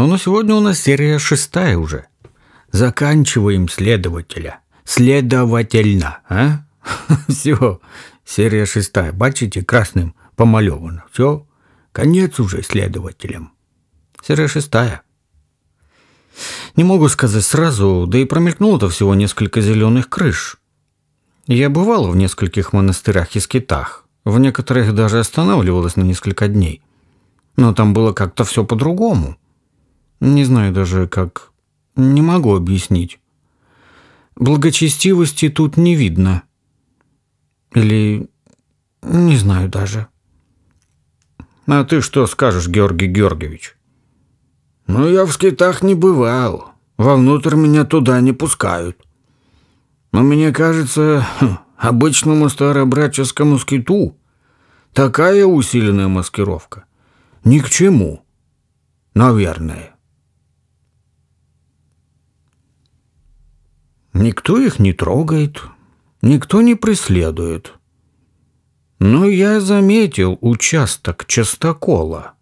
Но ну, сегодня у нас серия шестая уже. Заканчиваем следователя. Следовательно, а? Все, серия шестая. Бачите, красным помалевано. Все, конец уже следователям. Серия шестая. Не могу сказать сразу, да и промелькнуло-то всего несколько зеленых крыш. Я бывала в нескольких монастырях и скитах. В некоторых даже останавливалась на несколько дней. Но там было как-то все по-другому – не знаю даже как. Не могу объяснить. Благочестивости тут не видно. Или... Не знаю даже. А ты что скажешь, Георгий Георгиевич? Ну, я в скитах не бывал. Вовнутрь меня туда не пускают. Но мне кажется, хм, обычному старобраческому скиту такая усиленная маскировка ни к чему. Наверное. Никто их не трогает, никто не преследует. Но я заметил участок частокола.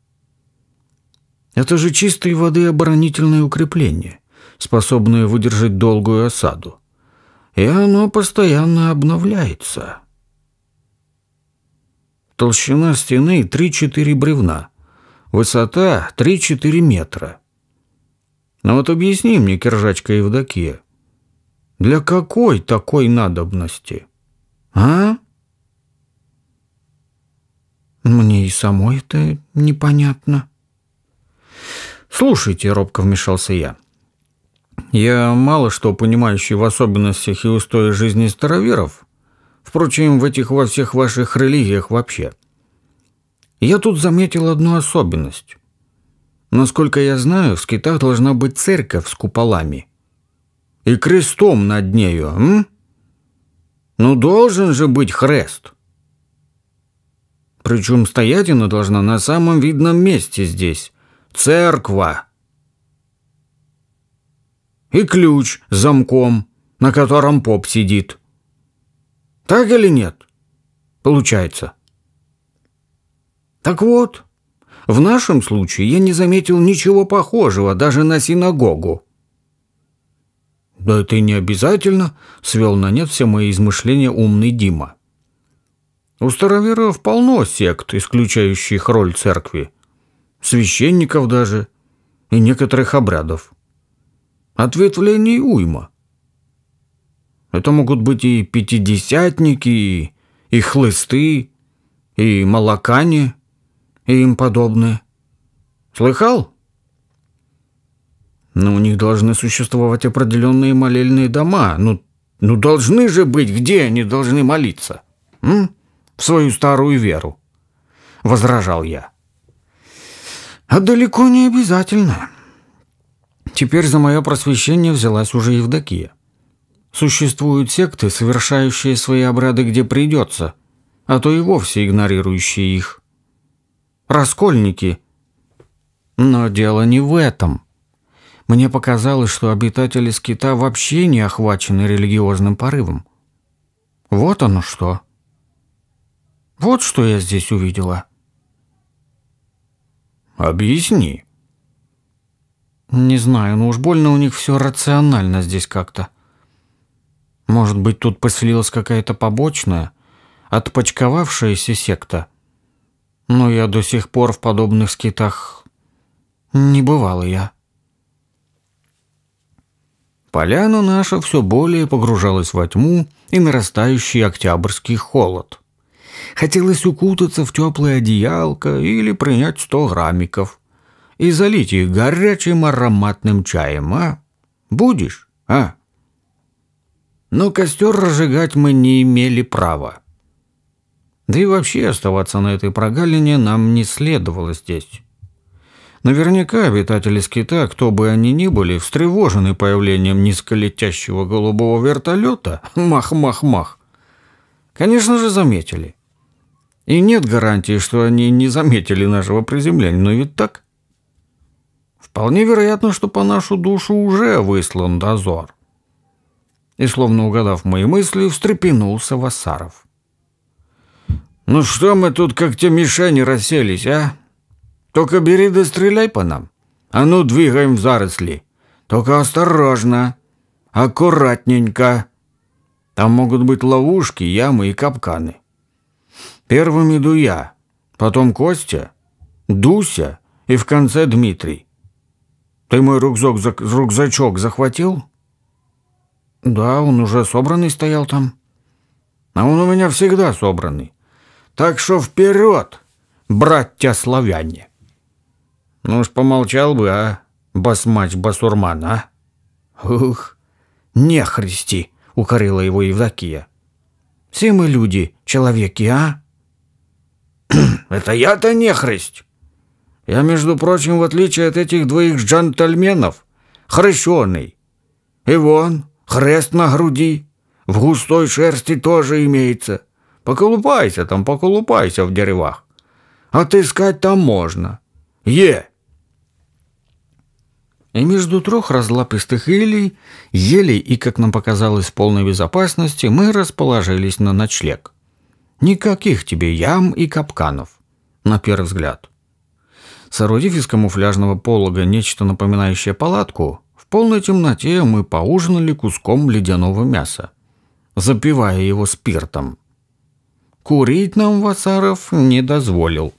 Это же чистой воды оборонительное укрепление, способное выдержать долгую осаду. И оно постоянно обновляется. Толщина стены 3-4 бревна. Высота 3-4 метра. Но ну вот объясни мне, кержачка Евдокия, для какой такой надобности? А? Мне и самой это непонятно. Слушайте, робко вмешался я. Я мало что понимающий в особенностях и устоях жизни староверов. Впрочем, в этих во всех ваших религиях вообще. Я тут заметил одну особенность. Насколько я знаю, в скитах должна быть церковь с куполами – и крестом над нею, м? Ну, должен же быть хрест. Причем стоять она должна на самом видном месте здесь. Церква. И ключ с замком, на котором поп сидит. Так или нет? Получается. Так вот, в нашем случае я не заметил ничего похожего даже на синагогу. «Да это не обязательно», — свел на нет все мои измышления умный Дима. «У староверов полно сект, исключающих роль церкви. Священников даже и некоторых обрядов. Ответвлений уйма. Это могут быть и пятидесятники, и, и хлысты, и молокане, и им подобные. Слыхал?» Но у них должны существовать определенные молельные дома. Ну, ну должны же быть, где они должны молиться? М? В свою старую веру. Возражал я. А далеко не обязательно. Теперь за мое просвещение взялась уже Евдокия. Существуют секты, совершающие свои обряды где придется, а то и вовсе игнорирующие их. Раскольники. Но дело не в этом. — мне показалось, что обитатели скита вообще не охвачены религиозным порывом. Вот оно что. Вот что я здесь увидела. Объясни. Не знаю, но уж больно у них все рационально здесь как-то. Может быть, тут поселилась какая-то побочная, отпочковавшаяся секта. Но я до сих пор в подобных скитах не бывала я. Поляна наша все более погружалась во тьму и нарастающий октябрьский холод. Хотелось укутаться в теплое одеялко или принять сто граммиков и залить их горячим ароматным чаем, а? Будешь, а? Но костер разжигать мы не имели права. Да и вообще оставаться на этой прогалине нам не следовало здесь. Наверняка обитатели скита, кто бы они ни были, встревожены появлением низколетящего голубого вертолета. Мах-мах-мах. Конечно же, заметили. И нет гарантии, что они не заметили нашего приземления, но ведь так? Вполне вероятно, что по нашу душу уже выслан дозор. И, словно угадав мои мысли, встрепенулся Васаров. «Ну что мы тут как те мишени расселись, а?» Только бери да стреляй по нам. А ну, двигаем в заросли. Только осторожно, аккуратненько. Там могут быть ловушки, ямы и капканы. Первым иду я, потом Костя, Дуся и в конце Дмитрий. Ты мой рюкзак, рюкзачок захватил? Да, он уже собранный стоял там. А он у меня всегда собранный. Так что вперед, братья славяне! Ну ж помолчал бы, а, басмач-басурман, а? Ух, не христи, укорила его Евдокия. Все мы люди, человеки, а? Это я-то не христь. Я, между прочим, в отличие от этих двоих джентльменов, хрещеный. И вон, хрест на груди, в густой шерсти тоже имеется. Поколупайся там, поколупайся в деревах. Отыскать там можно. Е!» И между трех разлапистых елей, елей и, как нам показалось, полной безопасности, мы расположились на ночлег. Никаких тебе ям и капканов, на первый взгляд. Соорудив из камуфляжного полога нечто напоминающее палатку, в полной темноте мы поужинали куском ледяного мяса, запивая его спиртом. Курить нам Васаров не дозволил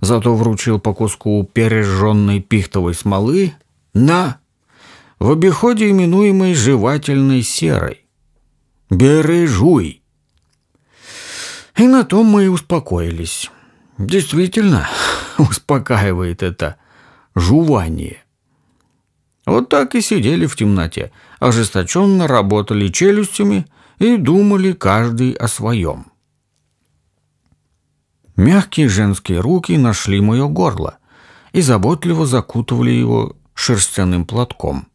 зато вручил по куску пережженной пихтовой смолы «на!» в обиходе именуемой жевательной серой. «Бережуй!» И на том мы и успокоились. Действительно, успокаивает это жувание. Вот так и сидели в темноте, ожесточенно работали челюстями и думали каждый о своем. Мягкие женские руки нашли мое горло и заботливо закутывали его шерстяным платком,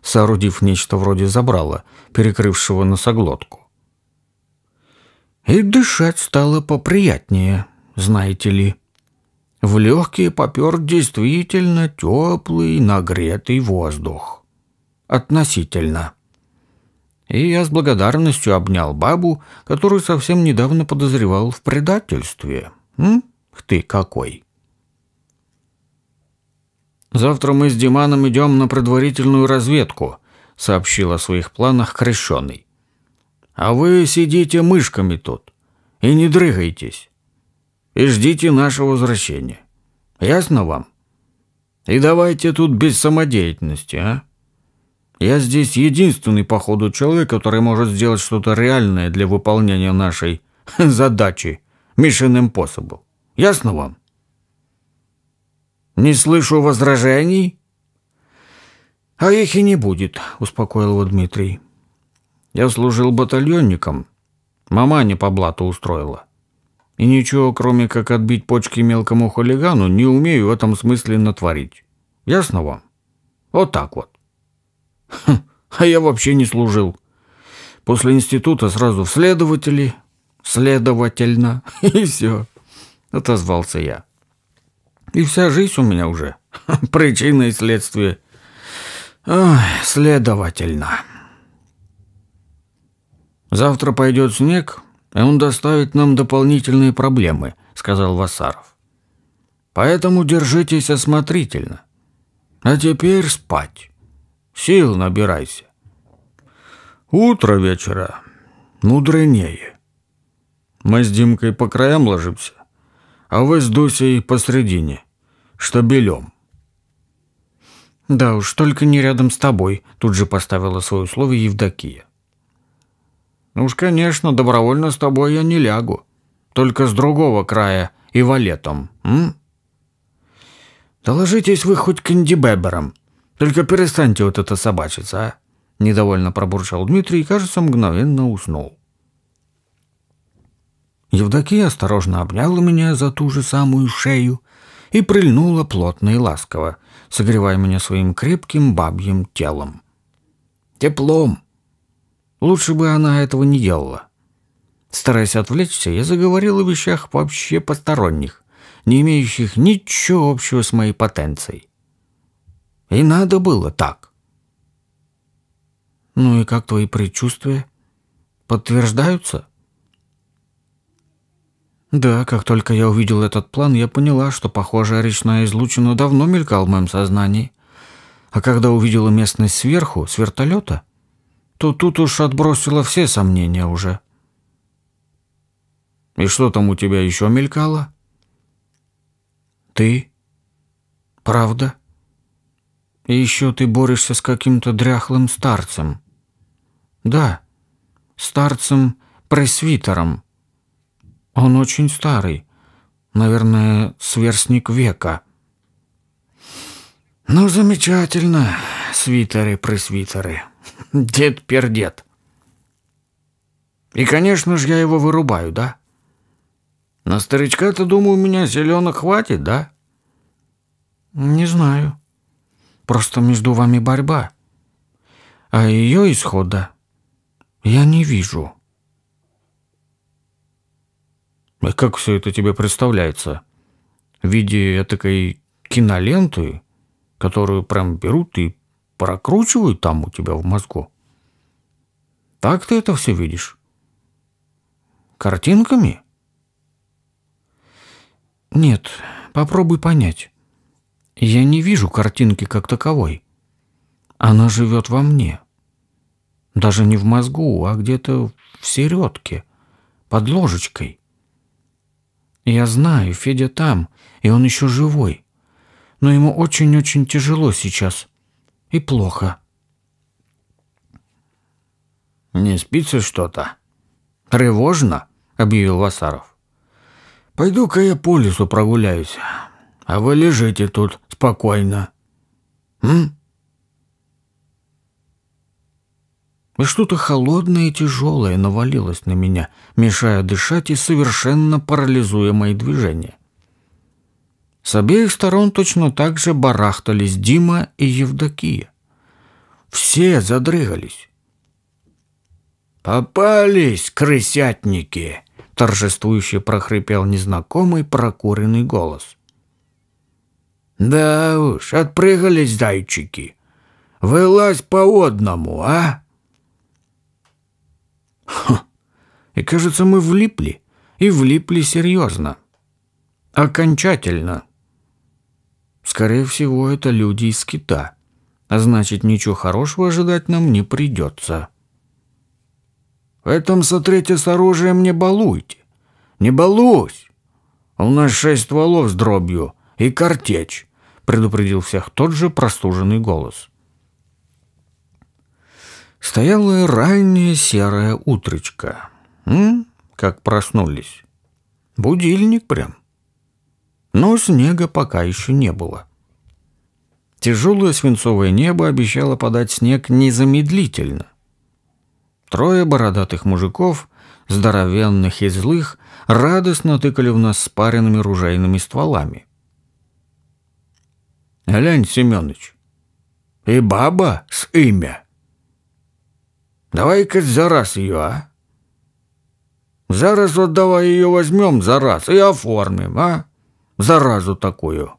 соорудив нечто вроде забрала, перекрывшего носоглотку. И дышать стало поприятнее, знаете ли. В легкие попер действительно теплый, нагретый воздух. Относительно. И я с благодарностью обнял бабу, которую совсем недавно подозревал в предательстве. М? Ты какой!» «Завтра мы с Диманом идем на предварительную разведку», — сообщил о своих планах Крещеный. «А вы сидите мышками тут и не дрыгайтесь, и ждите нашего возвращения. Ясно вам? И давайте тут без самодеятельности, а? Я здесь единственный, походу, человек, который может сделать что-то реальное для выполнения нашей задачи». Mission Impossible. Ясно вам? Не слышу возражений? А их и не будет, успокоил его Дмитрий. Я служил батальонником. Мама не по блату устроила. И ничего, кроме как отбить почки мелкому хулигану, не умею в этом смысле натворить. Ясно вам? Вот так вот. Хм, а я вообще не служил. После института сразу в следователи, следовательно, и все, отозвался я. И вся жизнь у меня уже. Причина и следствие. Ой, следовательно. Завтра пойдет снег, и он доставит нам дополнительные проблемы, сказал Васаров. Поэтому держитесь осмотрительно. А теперь спать. Сил набирайся. Утро вечера мудренее. Мы с Димкой по краям ложимся, а вы с Дусей посредине, штабелем». «Да уж, только не рядом с тобой», — тут же поставила свое условие Евдокия. «Ну уж, конечно, добровольно с тобой я не лягу. Только с другого края и валетом, м?» «Доложитесь вы хоть к индибеберам. Только перестаньте вот это собачиться, а?» Недовольно пробурчал Дмитрий и, кажется, мгновенно уснул. Евдокия осторожно обняла меня за ту же самую шею и прильнула плотно и ласково, согревая меня своим крепким бабьим телом. Теплом. Лучше бы она этого не делала. Стараясь отвлечься, я заговорил о вещах вообще посторонних, не имеющих ничего общего с моей потенцией. И надо было так. «Ну и как твои предчувствия? Подтверждаются?» Да, как только я увидел этот план, я поняла, что похожая речная излучина давно мелькала в моем сознании. А когда увидела местность сверху, с вертолета, то тут уж отбросила все сомнения уже. И что там у тебя еще мелькало? Ты? Правда? И еще ты борешься с каким-то дряхлым старцем. Да, старцем-пресвитером. Он очень старый. Наверное, сверстник века. Ну, замечательно, свитеры-пресвитеры. Дед-пердед. И, конечно же, я его вырубаю, да? На старичка-то, думаю, у меня зеленых хватит, да? Не знаю. Просто между вами борьба. А ее исхода я не вижу. А как все это тебе представляется? В виде этакой киноленты, которую прям берут и прокручивают там у тебя в мозгу? Так ты это все видишь? Картинками? Нет, попробуй понять. Я не вижу картинки как таковой. Она живет во мне. Даже не в мозгу, а где-то в середке, под ложечкой. Я знаю, Федя там, и он еще живой. Но ему очень-очень тяжело сейчас. И плохо. «Не спится что-то? Тревожно?» – объявил Васаров. «Пойду-ка я по лесу прогуляюсь, а вы лежите тут спокойно». «М?» и что-то холодное и тяжелое навалилось на меня, мешая дышать и совершенно парализуя мои движения. С обеих сторон точно так же барахтались Дима и Евдокия. Все задрыгались. «Попались, крысятники!» — торжествующе прохрипел незнакомый прокуренный голос. «Да уж, отпрыгались зайчики. Вылазь по одному, а!» и кажется, мы влипли. И влипли серьезно. Окончательно. Скорее всего, это люди из Кита. А значит, ничего хорошего ожидать нам не придется. В этом сотрете с оружием не балуйте. Не балусь. У нас шесть стволов с дробью и картечь, предупредил всех тот же простуженный голос. — Стояла ранняя серая утрочка. М? Как проснулись. Будильник прям. Но снега пока еще не было. Тяжелое свинцовое небо обещало подать снег незамедлительно. Трое бородатых мужиков, здоровенных и злых, радостно тыкали в нас спаренными ружейными стволами. «Глянь, Семёныч, и баба с имя!» Давай-ка за раз ее, а? Зараз вот давай ее возьмем за раз и оформим, а? Заразу такую.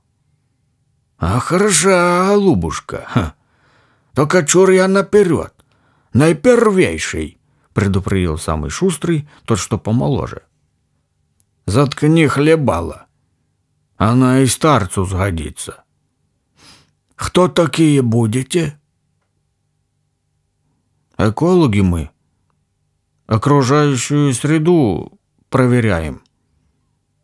А хороша, голубушка. Ха. Только чур я наперед. Наипервейший, предупредил самый шустрый, тот, что помоложе. Заткни хлебала. Она и старцу сгодится. Кто такие будете? — Экологи мы. Окружающую среду проверяем.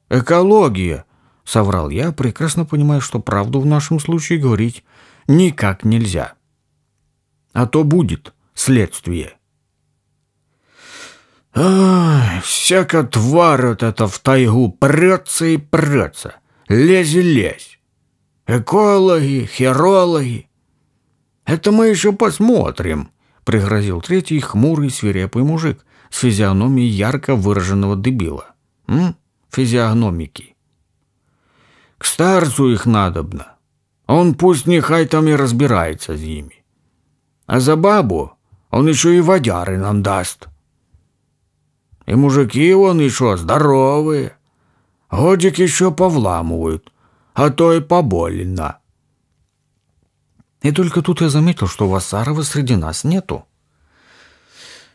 Экология, соврал я, прекрасно понимая, что правду в нашем случае говорить никак нельзя. А то будет следствие. А, всяко тварь вот это в тайгу прется и прется. Лезь и лезь. Экологи, хирологи. Это мы еще посмотрим, — пригрозил третий хмурый свирепый мужик с физиономией ярко выраженного дебила. «М? Физиономики». «К старцу их надобно. Он пусть нехай там и разбирается с ними. А за бабу он еще и водяры нам даст». «И мужики вон еще здоровые. Годик еще повламывают, а то и поболено». И только тут я заметил, что Васарова среди нас нету.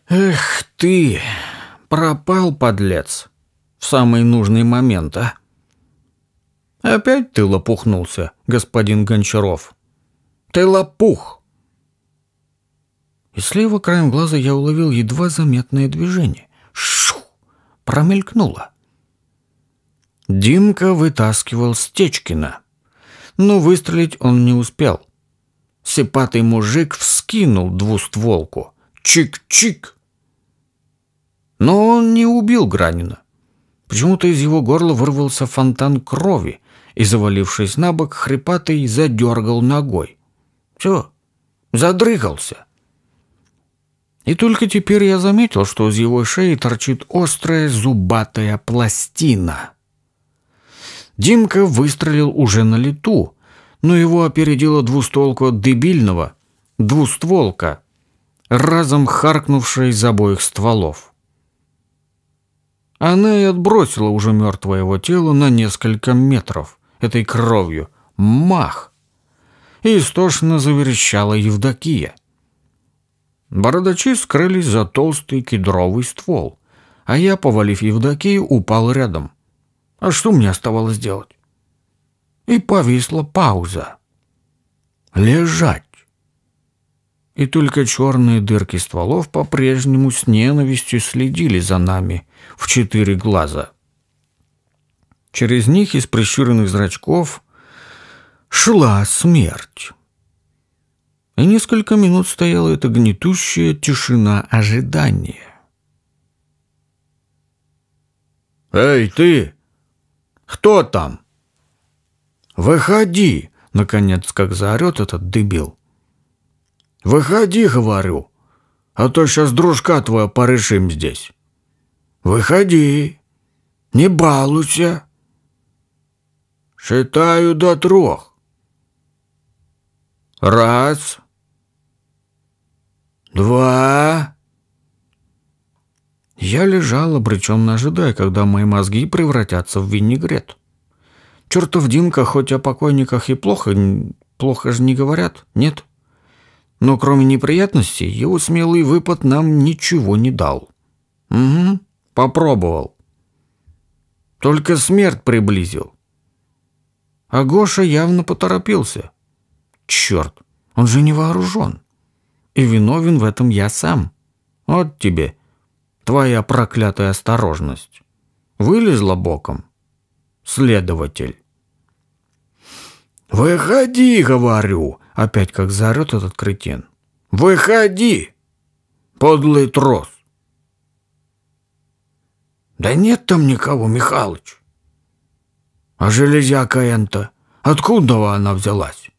«Эх ты! Пропал, подлец! В самый нужный момент, а!» «Опять ты лопухнулся, господин Гончаров!» «Ты лопух!» И слева краем глаза я уловил едва заметное движение. Шу! Промелькнуло. Димка вытаскивал Стечкина. Но выстрелить он не успел. Сепатый мужик вскинул двустволку. Чик-чик! Но он не убил Гранина. Почему-то из его горла вырвался фонтан крови, и, завалившись на бок, хрипатый задергал ногой. Все, задрыгался. И только теперь я заметил, что из его шеи торчит острая зубатая пластина. Димка выстрелил уже на лету, но его опередила двустолка дебильного, двустволка, разом харкнувшая из обоих стволов. Она и отбросила уже мертвое его тело на несколько метров этой кровью. Мах! И истошно заверещала Евдокия. Бородачи скрылись за толстый кедровый ствол, а я, повалив Евдокию, упал рядом. А что мне оставалось делать? и повисла пауза. «Лежать!» И только черные дырки стволов по-прежнему с ненавистью следили за нами в четыре глаза. Через них из прищуренных зрачков шла смерть. И несколько минут стояла эта гнетущая тишина ожидания. «Эй, ты! Кто там?» «Выходи!» — наконец как заорет этот дебил. «Выходи, — говорю, — а то сейчас дружка твоя порышим здесь. Выходи, не балуйся. Считаю до трех. Раз, два...» Я лежал обреченно ожидая, когда мои мозги превратятся в винегрет. Чертов Димка хоть о покойниках и плохо, плохо же не говорят, нет? Но кроме неприятностей, его смелый выпад нам ничего не дал. Угу, попробовал. Только смерть приблизил. А Гоша явно поторопился. Черт, он же не вооружен. И виновен в этом я сам. Вот тебе, твоя проклятая осторожность. Вылезла боком, следователь. «Выходи, говорю!» — опять как заорет этот кретин. «Выходи, подлый трос!» «Да нет там никого, Михалыч!» «А железяка энта, откуда она взялась?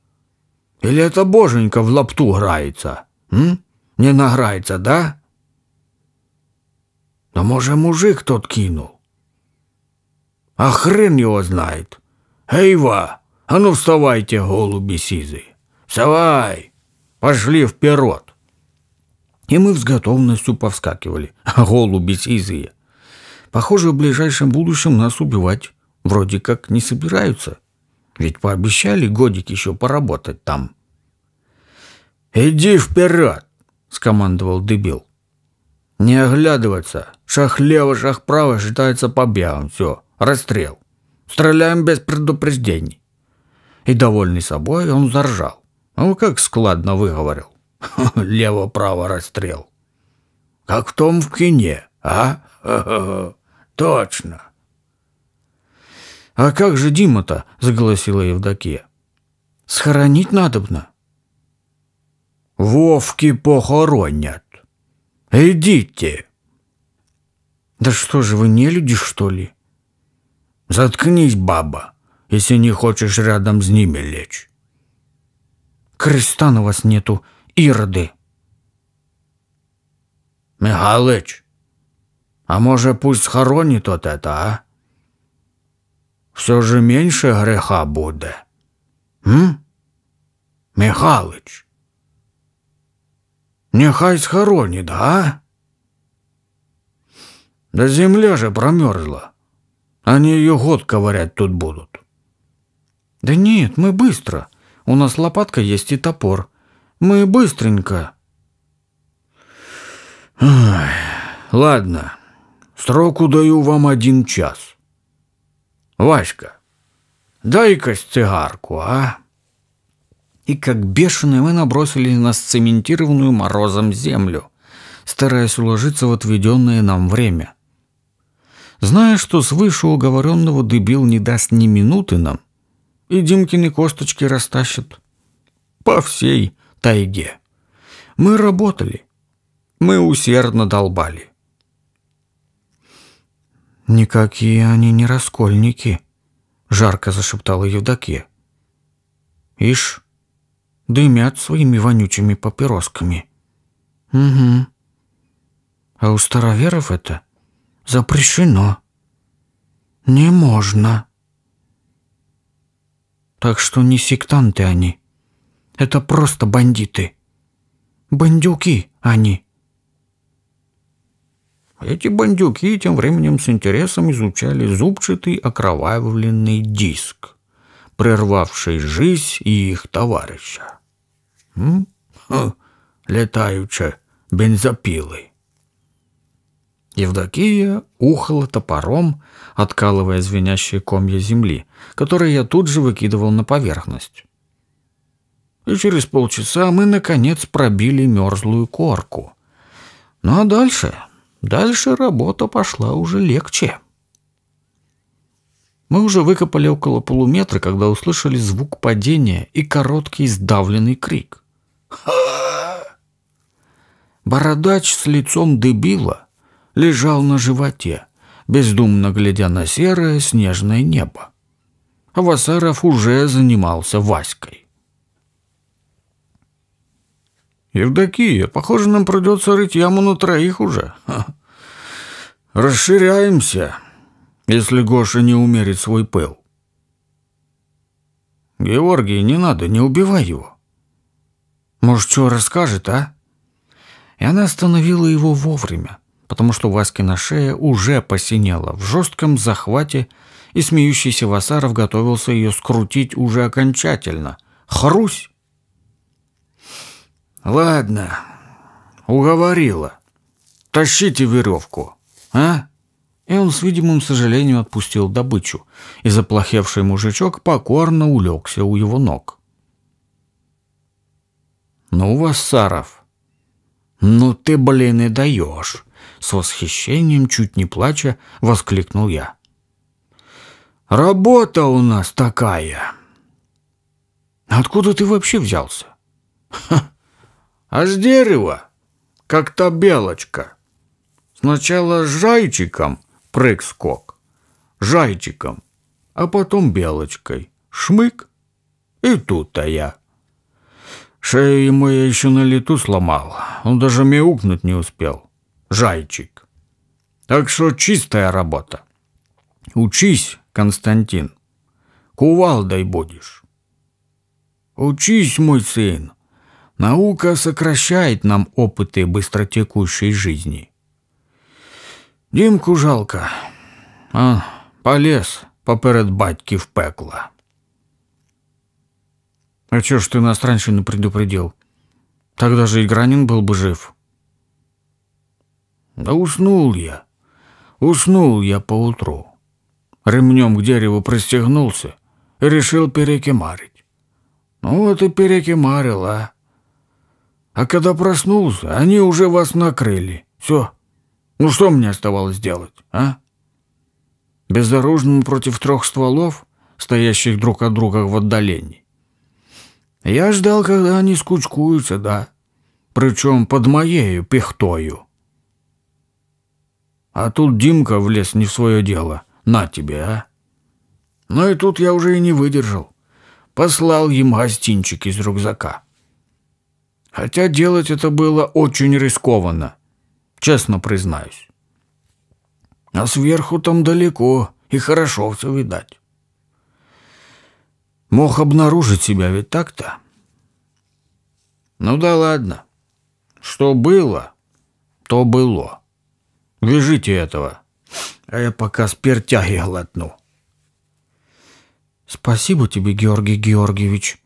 Или это боженька в лапту грается? М? Не награется, да?» «Да, может мужик тот кинул?» А хрен его знает. Эйва, а ну вставайте, голуби сизы, Вставай, пошли вперед. И мы с готовностью повскакивали. А голуби сизые. Похоже, в ближайшем будущем нас убивать вроде как не собираются. Ведь пообещали годик еще поработать там. «Иди вперед!» — скомандовал дебил. «Не оглядываться. шах лево, шах право считается побегом. Все. Расстрел. Стреляем без предупреждений. И довольный собой он заржал. Ну, как складно выговорил. Лево-право расстрел. Как в том в кине, а? Точно. А как же Дима-то? Заголосила Евдокия. Схоронить надобно. Вовки похоронят. Идите. Да что же вы не люди, что ли? Заткнись, баба, если не хочешь рядом с ними лечь. Креста на вас нету, Ирды. Михалыч, а может, пусть схоронит вот это, а? Все же меньше греха будет. М? Михалыч, нехай схоронит, а? Да земля же промерзла. Они ее год ковырять тут будут. Да нет, мы быстро. У нас лопатка есть и топор. Мы быстренько. ладно, сроку даю вам один час. Васька, дай-ка сцигарку, а? И как бешеные мы набросились на сцементированную морозом землю, стараясь уложиться в отведенное нам время зная, что свыше уговоренного дебил не даст ни минуты нам, и Димкины косточки растащат по всей тайге. Мы работали, мы усердно долбали. «Никакие они не раскольники», — жарко зашептала Евдокия. «Ишь, дымят своими вонючими папиросками». «Угу. А у староверов это запрещено. Не можно. Так что не сектанты они. Это просто бандиты. Бандюки они. Эти бандюки тем временем с интересом изучали зубчатый окровавленный диск, прервавший жизнь и их товарища. М? Ха, летаючи бензопилы. Евдокия ухала топором, откалывая звенящие комья земли, которые я тут же выкидывал на поверхность. И через полчаса мы, наконец, пробили мерзлую корку. Ну а дальше? Дальше работа пошла уже легче. Мы уже выкопали около полуметра, когда услышали звук падения и короткий сдавленный крик. Бородач с лицом дебила лежал на животе, бездумно глядя на серое снежное небо. Авасаров уже занимался Васькой. «Евдокия, похоже, нам придется рыть яму на троих уже. Расширяемся, если Гоша не умерит свой пыл». «Георгий, не надо, не убивай его». «Может, что расскажет, а?» И она остановила его вовремя потому что Васькина шея уже посинела в жестком захвате, и смеющийся Васаров готовился ее скрутить уже окончательно. Хрусь! «Ладно, уговорила. Тащите веревку, а?» И он с видимым сожалением отпустил добычу, и заплохевший мужичок покорно улегся у его ног. «Ну, Васаров, ну ты, блин, и даешь!» с восхищением, чуть не плача, воскликнул я. «Работа у нас такая!» «Откуда ты вообще взялся?» «Ха! А с дерева, как то белочка. Сначала с жайчиком прыг-скок, жайчиком, а потом белочкой. Шмык, и тут-то я». Шею ему я еще на лету сломал. Он даже мяукнуть не успел. Жайчик. Так что чистая работа. Учись, Константин. Кувалдой будешь. Учись, мой сын. Наука сокращает нам опыты быстротекущей жизни. Димку жалко. А, полез поперед батьки в пекло. А чё ж ты нас раньше не предупредил? Тогда же и Гранин был бы жив. Да уснул я. Уснул я поутру. Ремнем к дереву пристегнулся и решил перекимарить. Ну вот и перекимарил, а. А когда проснулся, они уже вас накрыли. Все. Ну что мне оставалось делать, а? Безоружному против трех стволов, стоящих друг от друга в отдалении. Я ждал, когда они скучкуются, да. Причем под моею пихтою. А тут Димка влез не в свое дело. На тебе, а!» Ну и тут я уже и не выдержал. Послал им гостинчик из рюкзака. Хотя делать это было очень рискованно, честно признаюсь. А сверху там далеко, и хорошо все видать. Мог обнаружить себя ведь так-то? Ну да ладно. Что было, то было. Вяжите этого. А я пока спиртяги глотну. Спасибо тебе, Георгий Георгиевич.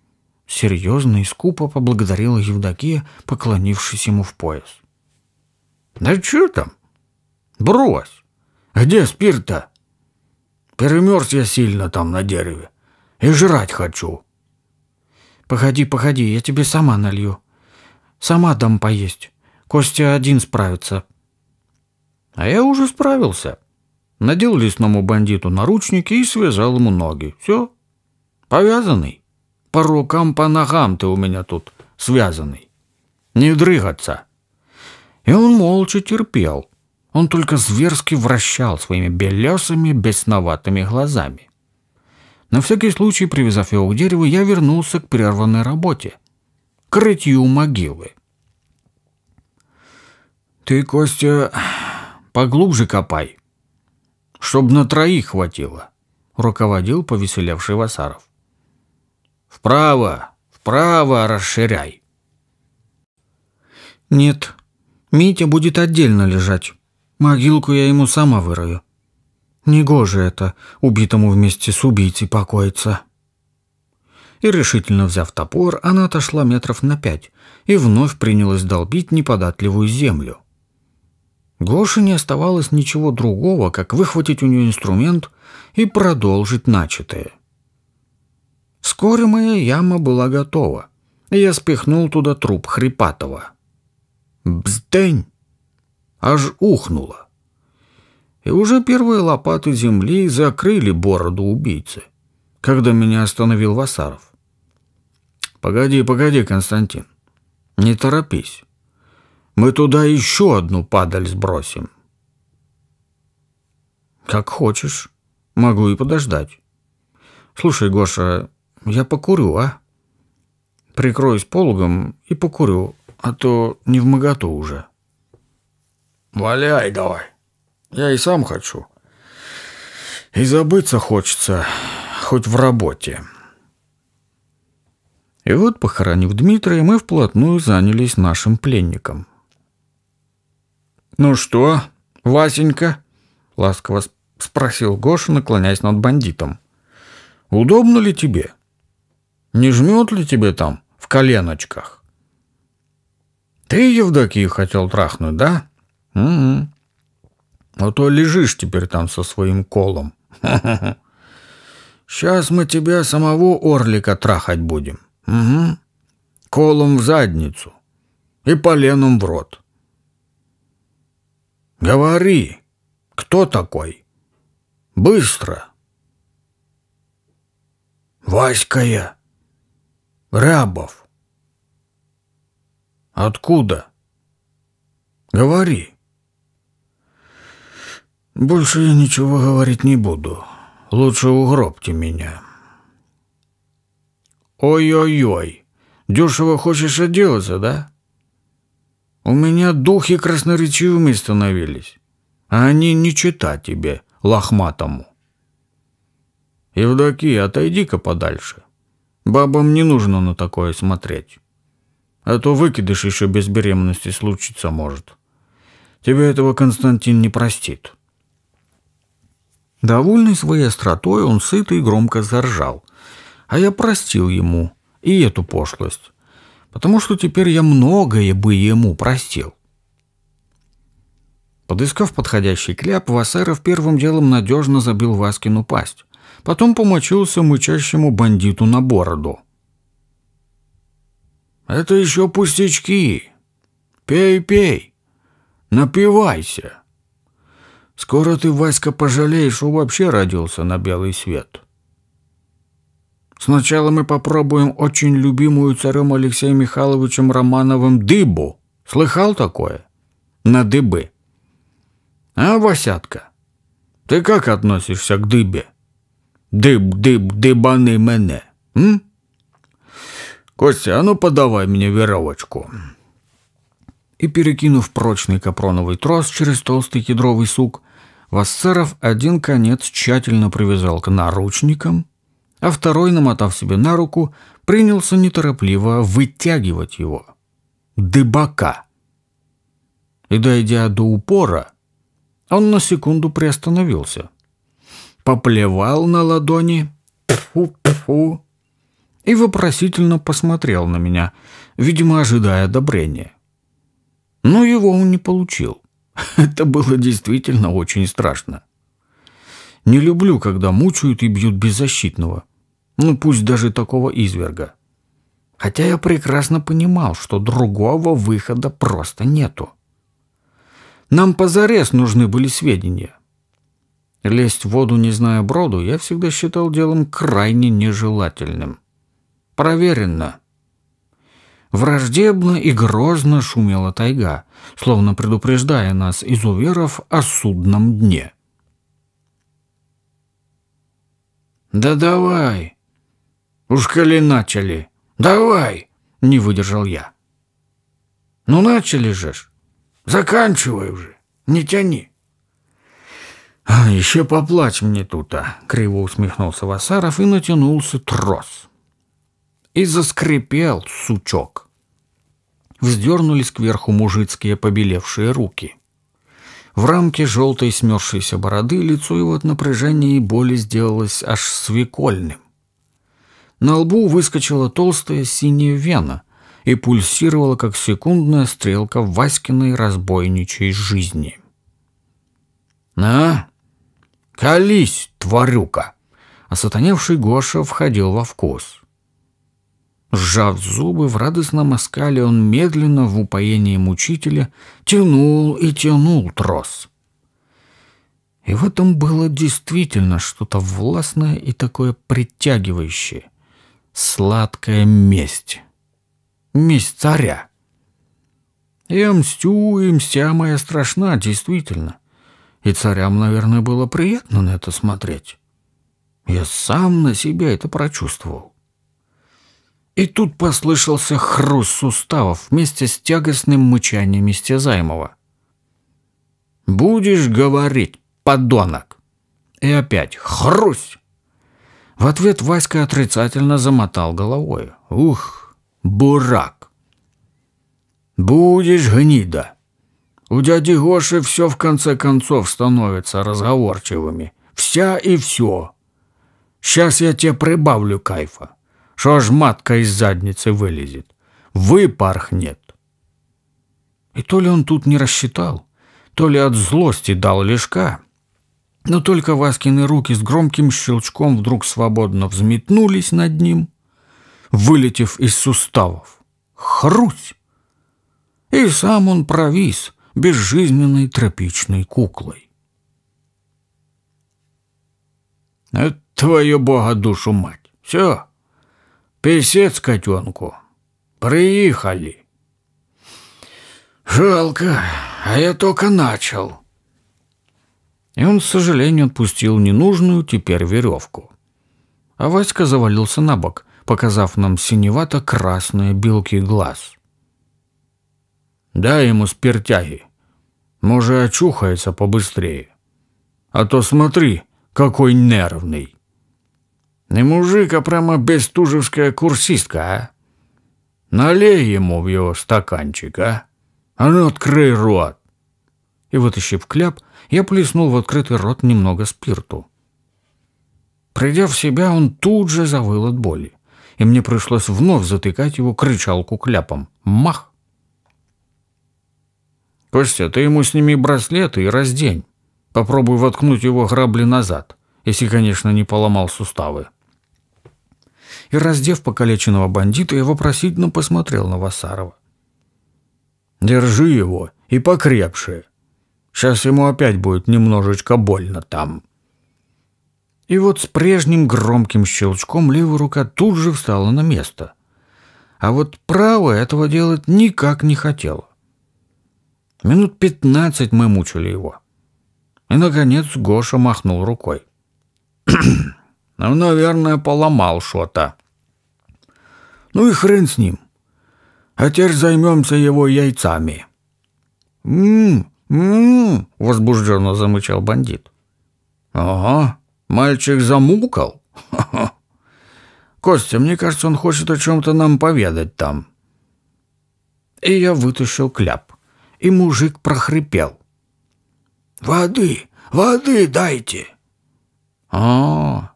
Серьезно и скупо поблагодарила Евдокия, поклонившись ему в пояс. Да что там? Брось. Где спирта? Перемерз я сильно там на дереве. И жрать хочу. Походи, походи, я тебе сама налью. Сама дам поесть. Костя один справится. А я уже справился. Надел лесному бандиту наручники и связал ему ноги. Все. Повязанный. По рукам, по ногам ты у меня тут связанный. Не дрыгаться. И он молча терпел. Он только зверски вращал своими белесыми, бесноватыми глазами. На всякий случай, привязав его к дереву, я вернулся к прерванной работе. К рытью могилы. «Ты, Костя, поглубже копай. Чтоб на троих хватило, руководил повеселевший Васаров. Вправо, вправо расширяй. Нет, Митя будет отдельно лежать. Могилку я ему сама вырою. Негоже это, убитому вместе с убийцей покоиться. И решительно взяв топор, она отошла метров на пять и вновь принялась долбить неподатливую землю. Гоше не оставалось ничего другого, как выхватить у нее инструмент и продолжить начатое. Вскоре моя яма была готова, и я спихнул туда труп Хрипатова. Бздень! Аж ухнуло. И уже первые лопаты земли закрыли бороду убийцы, когда меня остановил Васаров. «Погоди, погоди, Константин, не торопись. Мы туда еще одну падаль сбросим. Как хочешь. Могу и подождать. Слушай, Гоша, я покурю, а? Прикроюсь пологом и покурю, а то не в моготу уже. Валяй давай. Я и сам хочу. И забыться хочется, хоть в работе. И вот, похоронив Дмитрия, мы вплотную занялись нашим пленником. «Ну что, Васенька?» — ласково спросил Гоша, наклоняясь над бандитом. «Удобно ли тебе? Не жмет ли тебе там в коленочках?» «Ты Евдокию хотел трахнуть, да?» «Угу. А то лежишь теперь там со своим колом. Сейчас мы тебя самого орлика трахать будем. Угу. Колом в задницу и поленом в рот. Говори, кто такой? Быстро. Васька я. Рябов. Откуда? Говори. Больше я ничего говорить не буду. Лучше угробьте меня. Ой-ой-ой. Дешево хочешь отделаться, да? У меня духи красноречивыми становились, а они не чита тебе, лохматому. Евдокия, отойди-ка подальше. Бабам не нужно на такое смотреть. А то выкидыш еще без беременности случиться может. Тебе этого Константин не простит. Довольный своей остротой, он сытый и громко заржал. А я простил ему и эту пошлость потому что теперь я многое бы ему простил. Подыскав подходящий кляп, Вассеров первым делом надежно забил Васкину пасть. Потом помочился мычащему бандиту на бороду. «Это еще пустячки. Пей, пей. Напивайся. Скоро ты, Васька, пожалеешь, что вообще родился на белый свет». Сначала мы попробуем очень любимую царем Алексеем Михайловичем Романовым дыбу. Слыхал такое? На дыбы. А, Васятка, ты как относишься к дыбе? Дыб, дыб, дыбаны мене, м? Костя, а ну подавай мне веровочку. И перекинув прочный капроновый трос через толстый кедровый сук, Вассеров один конец тщательно привязал к наручникам, а второй, намотав себе на руку, принялся неторопливо вытягивать его. Дыбака. И, дойдя до упора, он на секунду приостановился. Поплевал на ладони, пфу-пфу, и вопросительно посмотрел на меня, видимо, ожидая одобрения. Но его он не получил. Это было действительно очень страшно. Не люблю, когда мучают и бьют беззащитного ну пусть даже такого изверга. Хотя я прекрасно понимал, что другого выхода просто нету. Нам позарез нужны были сведения. Лезть в воду, не зная броду, я всегда считал делом крайне нежелательным. Проверено. Враждебно и грозно шумела тайга, словно предупреждая нас, изуверов, о судном дне. «Да давай!» Уж коли начали. Давай, не выдержал я. Ну начали же ж. Заканчивай уже, не тяни. А, еще поплачь мне тут, а, криво усмехнулся Васаров и натянулся трос. И заскрипел сучок. Вздернулись кверху мужицкие побелевшие руки. В рамке желтой смерзшейся бороды лицо его от напряжения и боли сделалось аж свекольным. На лбу выскочила толстая синяя вена и пульсировала, как секундная стрелка в Васькиной разбойничей жизни. «На, колись, тварюка!» а Осатаневший Гоша входил во вкус. Сжав зубы, в радостном оскале он медленно в упоении мучителя тянул и тянул трос. И в этом было действительно что-то властное и такое притягивающее, сладкая месть. Месть царя. И мстю, и мстя моя страшна, действительно. И царям, наверное, было приятно на это смотреть. Я сам на себя это прочувствовал. И тут послышался хруст суставов вместе с тягостным мычанием истязаемого. «Будешь говорить, подонок!» И опять «Хрусь!» В ответ Васька отрицательно замотал головой. «Ух, бурак!» «Будешь гнида!» У дяди Гоши все в конце концов становится разговорчивыми. Вся и все. Сейчас я тебе прибавлю кайфа. Что ж матка из задницы вылезет. Выпорхнет. И то ли он тут не рассчитал, то ли от злости дал лишка — но только Васкины руки с громким щелчком вдруг свободно взметнулись над ним, вылетев из суставов. Хрусь! И сам он провис безжизненной тропичной куклой. «Это твою бога душу мать! Все! Песец котенку! Приехали!» «Жалко, а я только начал!» И он, к сожалению, отпустил ненужную теперь веревку. А Васька завалился на бок, показав нам синевато-красные белки глаз. «Дай ему спиртяги. Может, очухается побыстрее. А то смотри, какой нервный!» «Не мужик, а прямо бестужевская курсистка, а? Налей ему в его стаканчик, а? А ну, открой рот!» И, вытащив кляп, я плеснул в открытый рот немного спирту. Придя в себя, он тут же завыл от боли, и мне пришлось вновь затыкать его кричалку кляпом. Мах! «Костя, ты ему сними браслеты и раздень. Попробуй воткнуть его грабли назад, если, конечно, не поломал суставы». И, раздев покалеченного бандита, я вопросительно посмотрел на Васарова. «Держи его и покрепше. Сейчас ему опять будет немножечко больно там. И вот с прежним громким щелчком левая рука тут же встала на место. А вот правая этого делать никак не хотела. Минут пятнадцать мы мучили его. И, наконец, Гоша махнул рукой. «Ну, наверное, поломал что-то». «Ну и хрен с ним. А теперь займемся его яйцами». «Ммм, «М-м-м!» — возбужденно замычал бандит. «Ага, мальчик замукал? Костя, мне кажется, он хочет о чем-то нам поведать там». И я вытащил кляп, и мужик прохрипел. «Воды! Воды дайте!» «А,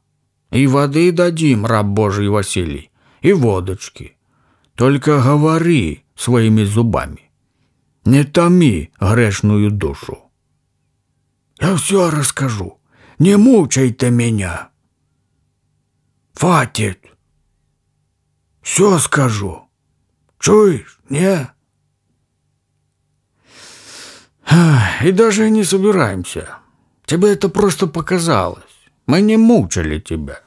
и воды дадим, раб Божий Василий, и водочки. Только говори своими зубами». Не томи грешную душу. Я все расскажу. Не мучайте меня. Хватит. Все скажу. Чуешь, не? И даже не собираемся. Тебе это просто показалось. Мы не мучили тебя.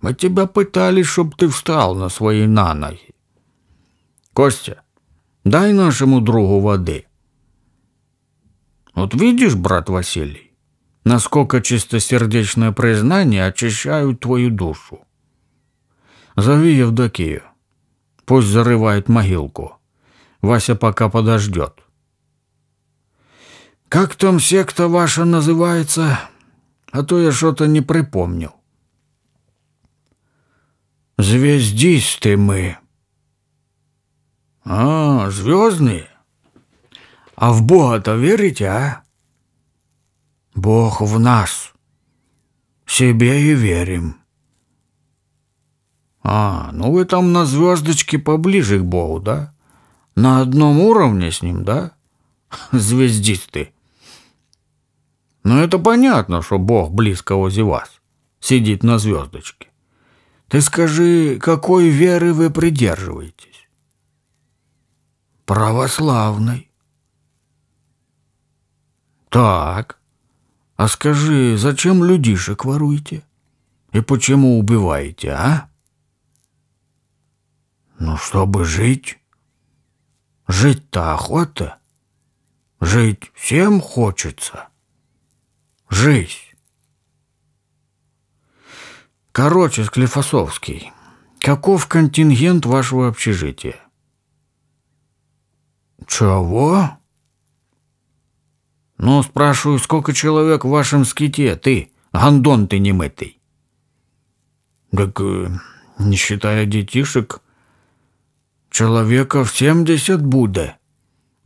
Мы тебя пытались, чтобы ты встал на свои на ноги. Костя, Дай нашему другу воды. Вот видишь, брат Василий, насколько чистосердечное признание очищают твою душу. Зови Евдокию. Пусть зарывает могилку. Вася пока подождет. Как там секта ваша называется? А то я что-то не припомнил. «Звездисты мы», а, звездные? А в Бога-то верите, а? Бог в нас. Себе и верим. А, ну вы там на звездочке поближе к Богу, да? На одном уровне с ним, да? Звездисты. Но ну, это понятно, что Бог близко возле вас. Сидит на звездочке. Ты скажи, какой веры вы придерживаете? православной. Так, а скажи, зачем людишек воруете? И почему убиваете, а? Ну, чтобы жить. Жить-то охота. Жить всем хочется. Жизнь. Короче, Склифосовский, каков контингент вашего общежития? «Чего?» «Ну, спрашиваю, сколько человек в вашем ските? Ты, гондон ты немытый!» «Так, э, не считая детишек, человеков семьдесят будет,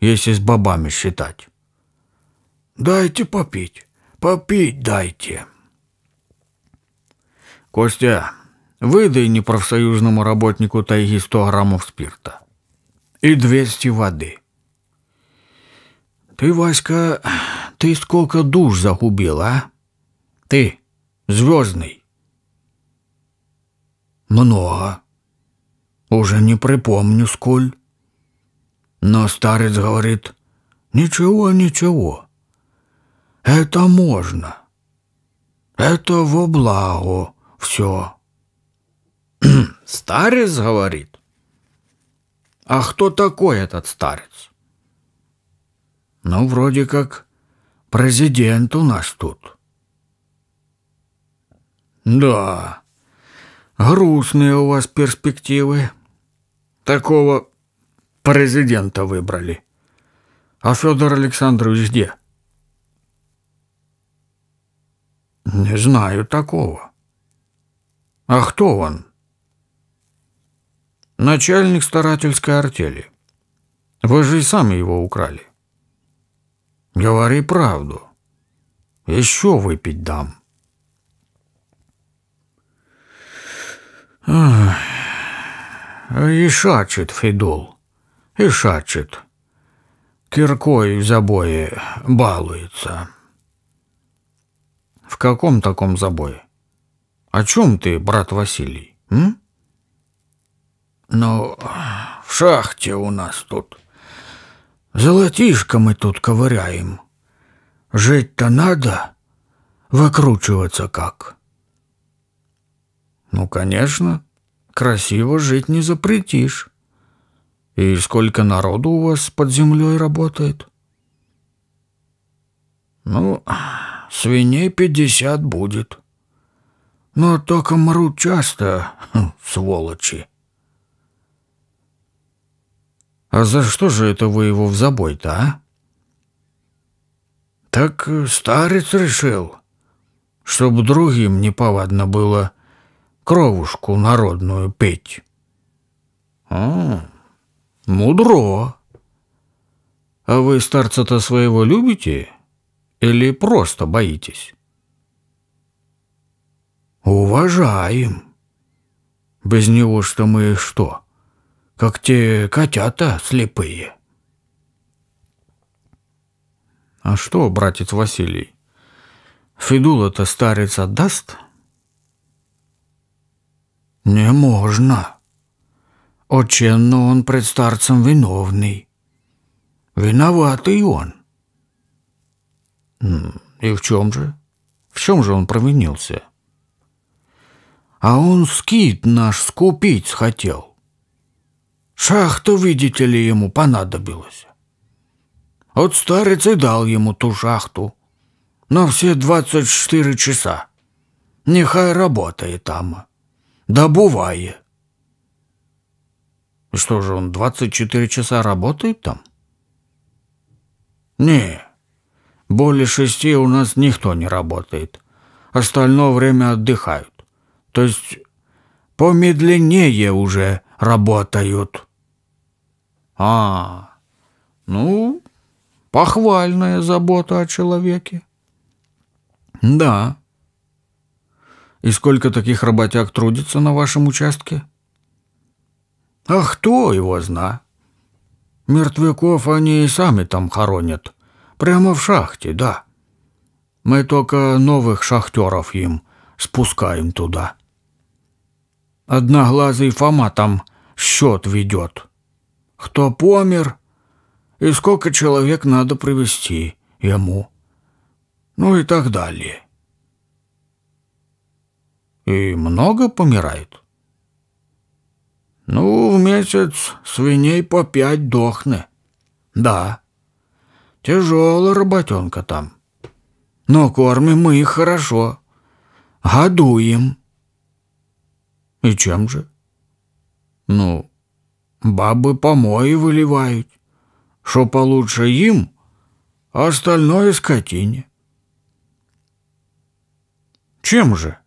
если с бабами считать. Дайте попить, попить дайте!» «Костя, выдай непрофсоюзному работнику тайги сто граммов спирта и двести воды». Ты, Васька, ты сколько душ загубил, а? Ты, звездный. Много. Уже не припомню, сколь. Но старец говорит, ничего, ничего. Это можно. Это во благо все. старец говорит? А кто такой этот старец? Ну, вроде как президент у нас тут. Да, грустные у вас перспективы. Такого президента выбрали. А Федор Александрович где? Не знаю такого. А кто он? Начальник старательской артели. Вы же и сами его украли. Говори правду. Еще выпить дам. и шачет Федул, и шачет. Киркой в забое балуется. В каком таком забое? О чем ты, брат Василий? М? Ну, в шахте у нас тут Золотишко мы тут ковыряем. Жить-то надо, выкручиваться как. Ну, конечно, красиво жить не запретишь. И сколько народу у вас под землей работает? Ну, свиней пятьдесят будет. Но только мрут часто, сволочи. «А за что же это вы его в забой-то, а?» «Так э, старец решил, чтобы другим неповадно было кровушку народную петь». «А, мудро. А вы старца-то своего любите или просто боитесь?» «Уважаем. Без него что мы что?» как те котята слепые. А что, братец Василий, Федула-то старец отдаст? Не можно. Оченно он пред старцем виновный. Виноватый он. И в чем же? В чем же он провинился? А он скит наш скупить хотел. Шахту видите ли, ему понадобилось. Вот старец и дал ему ту шахту. На все 24 часа. Нехай работает там. Добувая. Что же, он 24 часа работает там? Не, более шести у нас никто не работает. Остальное время отдыхают. То есть помедленнее уже работают. А, ну, похвальная забота о человеке. Да. И сколько таких работяг трудится на вашем участке? А кто его знает. Мертвяков они и сами там хоронят. Прямо в шахте, да. Мы только новых шахтеров им спускаем туда. Одноглазый Фома там счет ведет кто помер и сколько человек надо привести ему, ну и так далее. И много помирает? Ну, в месяц свиней по пять дохны. Да, тяжелая работенка там. Но кормим мы их хорошо, годуем. И чем же? Ну, бабы помои выливают. Что получше им, а остальное скотине. Чем же?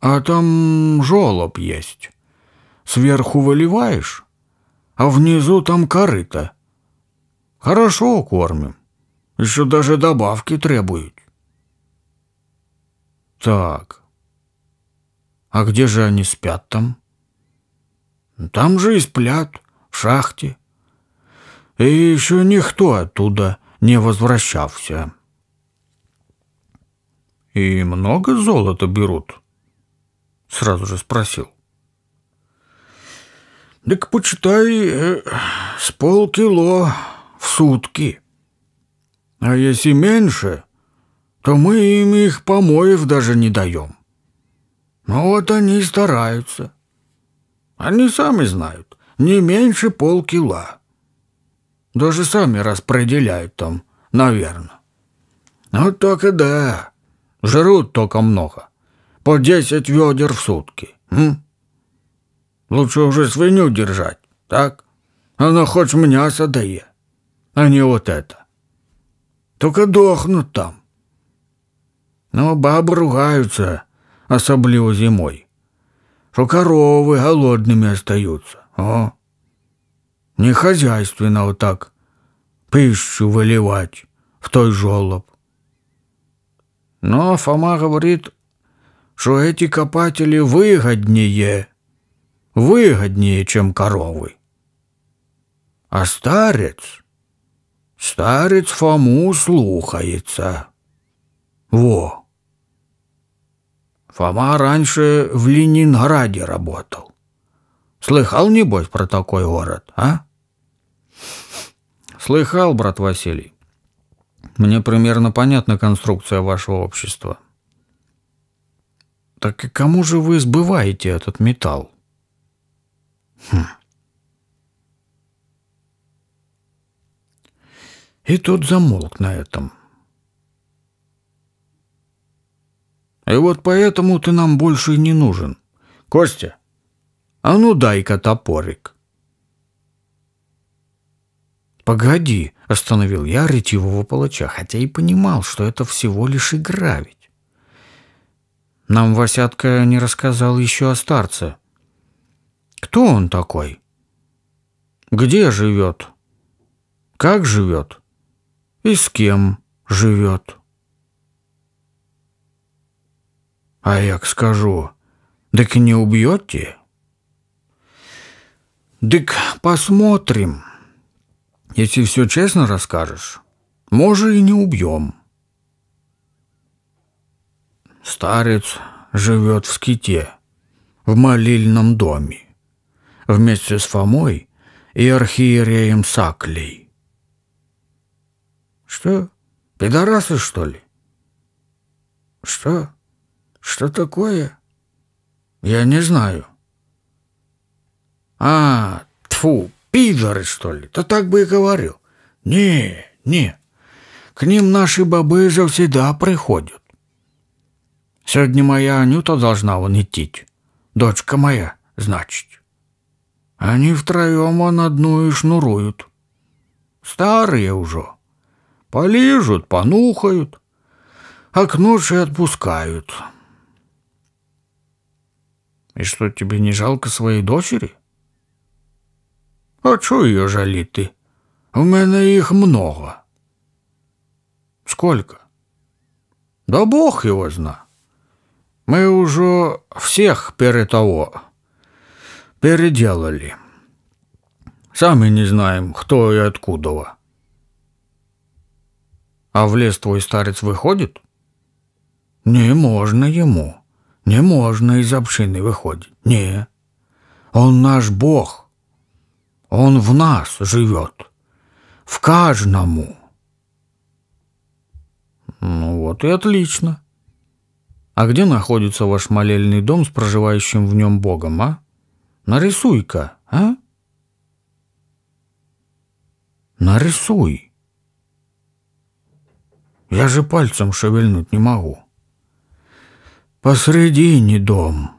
А там жолоб есть. Сверху выливаешь, а внизу там корыто. Хорошо кормим. Еще даже добавки требуют. Так. А где же они спят там? Там же и сплят, в шахте. И еще никто оттуда не возвращался. «И много золота берут?» — сразу же спросил. «Так почитай, э, с полкило в сутки. А если меньше, то мы им их помоев даже не даем. Но ну, вот они и стараются». Они сами знают, не меньше полкила. Даже сами распределяют там, наверное. Ну, только да, жрут только много. По десять ведер в сутки. М? Лучше уже свинью держать, так? Она хоть мясо дает, а не вот это. Только дохнут там. Но бабы ругаются, особливо зимой что коровы голодными остаются. О, а? хозяйственно вот так пищу выливать в той жолоб. Но Фома говорит, что эти копатели выгоднее, выгоднее, чем коровы. А старец, старец Фому слухается. Во! Фома раньше в Ленинграде работал. Слыхал, небось, про такой город, а? Слыхал, брат Василий. Мне примерно понятна конструкция вашего общества. Так и кому же вы сбываете этот металл? Хм. И тот замолк на этом – И вот поэтому ты нам больше не нужен. Костя, а ну дай-ка топорик. Погоди, остановил я ретивого палача, хотя и понимал, что это всего лишь игра ведь. Нам Васятка не рассказал еще о старце. Кто он такой? Где живет? Как живет? И с кем живет? А як скажу, дык не убьете? Дык посмотрим. Если все честно расскажешь, может и не убьем. Старец живет в ските, в молильном доме, вместе с Фомой и архиереем Саклей. Что, пидорасы, что ли? Что? Что такое? Я не знаю. А, тфу, пидоры, что ли? Да так бы и говорил. Не, не. К ним наши бабы же всегда приходят. Сегодня моя Анюта должна вон идти. Дочка моя, значит. Они втроем он одну и шнуруют. Старые уже. Полижут, понухают. Окнуши отпускают. И что, тебе не жалко своей дочери? А ее її ты? У меня их много. Сколько? Да бог его зна. Мы уже всех перед того переделали. Сами не знаем, кто и откуда. во. А в лес твой старец выходит? Не можно ему. Не можно из общины выходить. Не. Он наш Бог. Он в нас живет. В каждому. Ну вот и отлично. А где находится ваш молельный дом с проживающим в нем Богом, а? Нарисуй-ка, а? Нарисуй. Я же пальцем шевельнуть не могу. — Посредине дом.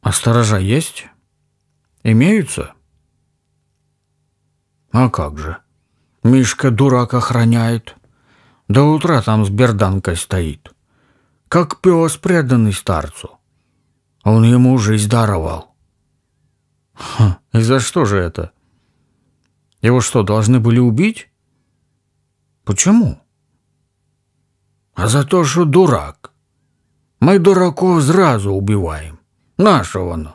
А сторожа есть? Имеются? А как же? Мишка дурак охраняет. До утра там с берданкой стоит. Как пес, преданный старцу. Он ему жизнь даровал. Ха, и за что же это? Его что, должны были убить? Почему? а за то, що дурак. Ми дураков зразу убиваємо. Наше воно.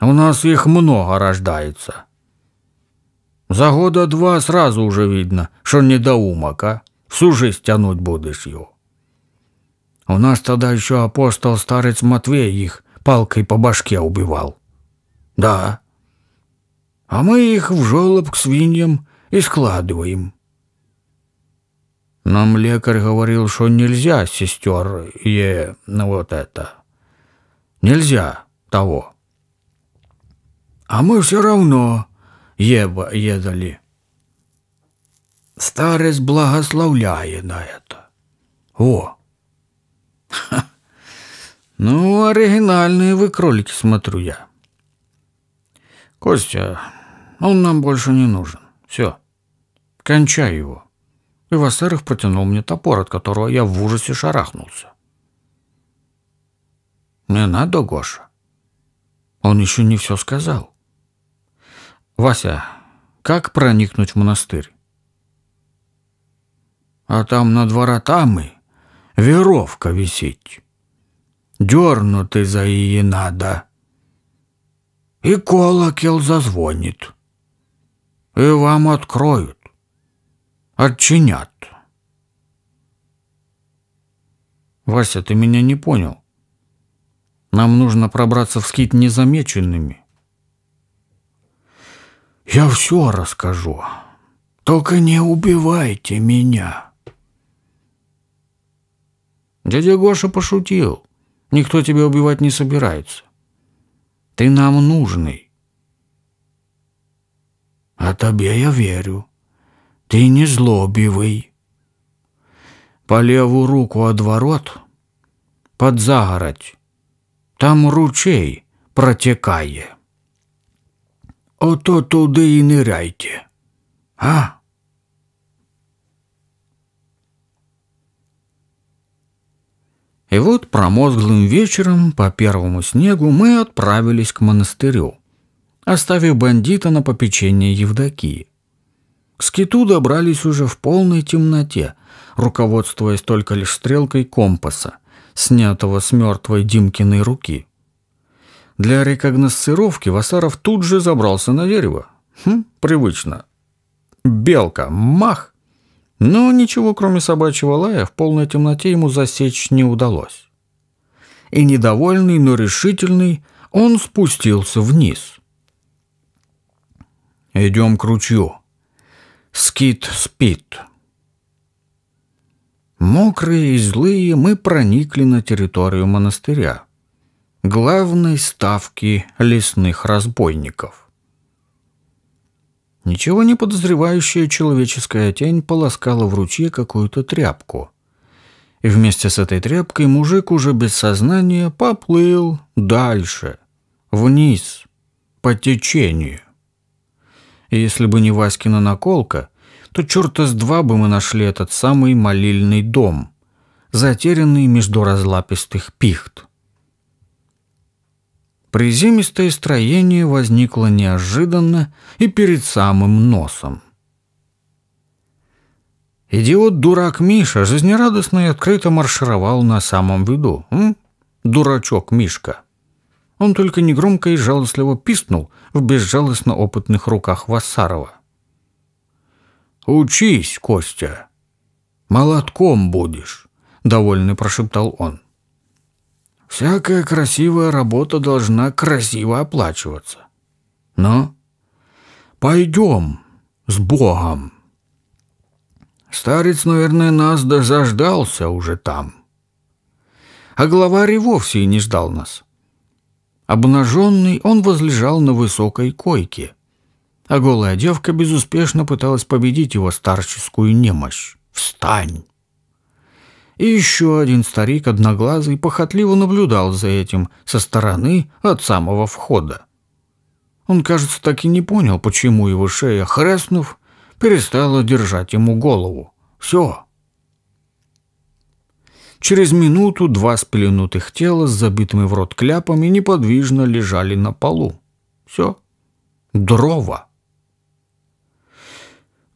У нас їх много рождається. За года два сразу уже видно, что недоумок, а? Всю жизнь тянуть будешь его. У нас тогда еще апостол-старец Матвей их палкой по башке убивал. Да. А мы их в жолоб к свиньям и складываем. Нам лекарь говорил, что нельзя, сестер, е, вот это. Нельзя того. А мы все равно еба едали. Старец благословляє на это. О! Ха. Ну, оригинальные вы кролики, смотрю я. Костя, он нам больше не нужен. Все, кончай его и Вассеров протянул мне топор, от которого я в ужасе шарахнулся. «Не надо, Гоша. Он еще не все сказал. Вася, как проникнуть в монастырь?» «А там над воротами веровка висить. Дернуты за ее надо. И колокол зазвонит. И вам откроют отчинят. Вася, ты меня не понял. Нам нужно пробраться в скит незамеченными. Я все расскажу. Только не убивайте меня. Дядя Гоша пошутил. Никто тебя убивать не собирается. Ты нам нужный. А тебе я верю ты не злобивый. По левую руку от ворот, под загородь, там ручей протекает. Ото туди і ныряйте, а? И вот промозглым вечером по первому снегу мы отправились к монастырю, оставив бандита на попечение Евдокии. К скиту добрались уже в полной темноте, руководствуясь только лишь стрелкой компаса, снятого с мертвой Димкиной руки. Для рекогносцировки Васаров тут же забрался на дерево. Хм, привычно. Белка, мах! Но ничего, кроме собачьего лая, в полной темноте ему засечь не удалось. И недовольный, но решительный, он спустился вниз. «Идем к ручью», Скит спит. Мокрые и злые мы проникли на территорию монастыря, главной ставки лесных разбойников. Ничего не подозревающая человеческая тень полоскала в ручье какую-то тряпку. И вместе с этой тряпкой мужик уже без сознания поплыл дальше, вниз, по течению. И если бы не Васькина наколка, то черта с два бы мы нашли этот самый молильный дом, затерянный между разлапистых пихт. Приземистое строение возникло неожиданно и перед самым носом. Идиот-дурак Миша жизнерадостно и открыто маршировал на самом виду. М? Дурачок Мишка. Он только негромко и жалостливо пискнул в безжалостно опытных руках Васарова. «Учись, Костя! Молотком будешь!» — Довольный прошептал он. «Всякая красивая работа должна красиво оплачиваться. Но пойдем с Богом!» Старец, наверное, нас дозаждался уже там. А главарь и вовсе не ждал нас. Обнаженный он возлежал на высокой койке, а голая девка безуспешно пыталась победить его старческую немощь. «Встань!» И еще один старик, одноглазый, похотливо наблюдал за этим со стороны от самого входа. Он, кажется, так и не понял, почему его шея, хрестнув, перестала держать ему голову. «Все!» Через минуту два спеленутых тела с забитыми в рот кляпами неподвижно лежали на полу. Все. Дрова.